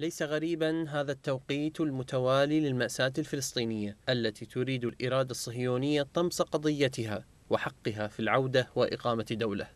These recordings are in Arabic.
ليس غريبا هذا التوقيت المتوالي للمأساة الفلسطينية التي تريد الإرادة الصهيونية طمس قضيتها وحقها في العودة وإقامة دولة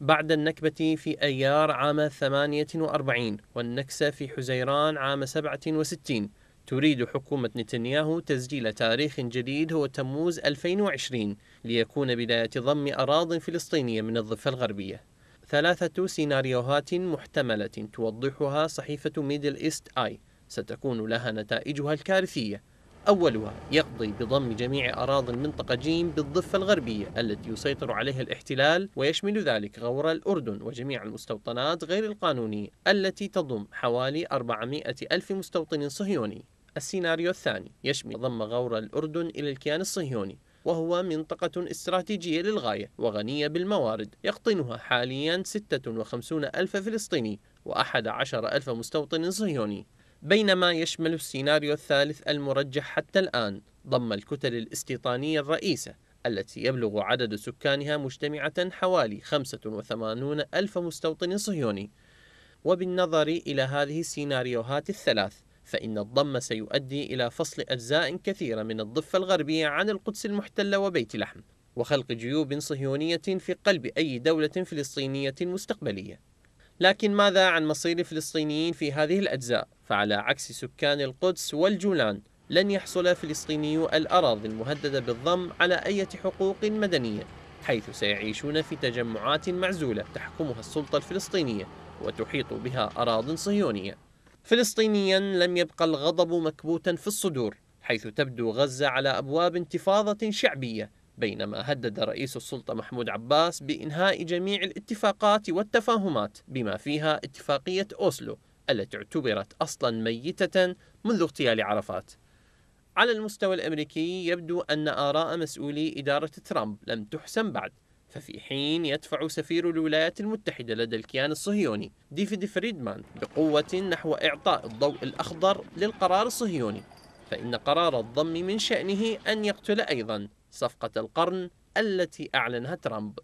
بعد النكبة في أيار عام 48 والنكسة في حزيران عام 67 تريد حكومة نتنياهو تسجيل تاريخ جديد هو تموز 2020 ليكون بداية ضم أراضٍ فلسطينية من الضفة الغربية ثلاثة سيناريوهات محتملة توضحها صحيفة ميدل إيست آي ستكون لها نتائجها الكارثية أولها يقضي بضم جميع أراضي المنطقة جيم بالضفة الغربية التي يسيطر عليها الاحتلال ويشمل ذلك غور الأردن وجميع المستوطنات غير القانونية التي تضم حوالي 400 ألف مستوطن صهيوني السيناريو الثاني يشمل ضم غور الأردن إلى الكيان الصهيوني وهو منطقة استراتيجية للغاية وغنية بالموارد يقطنها حاليا 56 ألف فلسطيني و11 ألف مستوطن صهيوني بينما يشمل السيناريو الثالث المرجح حتى الآن ضم الكتل الاستيطانية الرئيسة التي يبلغ عدد سكانها مجتمعة حوالي 85 ألف مستوطن صهيوني وبالنظر إلى هذه السيناريوهات الثلاث فإن الضم سيؤدي إلى فصل أجزاء كثيرة من الضفة الغربية عن القدس المحتلة وبيت لحم وخلق جيوب صهيونية في قلب أي دولة فلسطينية مستقبلية لكن ماذا عن مصير الفلسطينيين في هذه الأجزاء؟ فعلى عكس سكان القدس والجولان لن يحصل فلسطينيو الأراضي المهددة بالضم على أي حقوق مدنية حيث سيعيشون في تجمعات معزولة تحكمها السلطة الفلسطينية وتحيط بها أراض صهيونية فلسطينيا لم يبقى الغضب مكبوتا في الصدور حيث تبدو غزة على أبواب انتفاضة شعبية بينما هدد رئيس السلطة محمود عباس بإنهاء جميع الاتفاقات والتفاهمات بما فيها اتفاقية أوسلو التي اعتبرت أصلا ميتة منذ اغتيال عرفات على المستوى الأمريكي يبدو أن آراء مسؤولي إدارة ترامب لم تحسم بعد ففي حين يدفع سفير الولايات المتحدة لدى الكيان الصهيوني ديفيد فريدمان بقوة نحو إعطاء الضوء الأخضر للقرار الصهيوني فإن قرار الضم من شأنه أن يقتل أيضا صفقة القرن التي أعلنها ترامب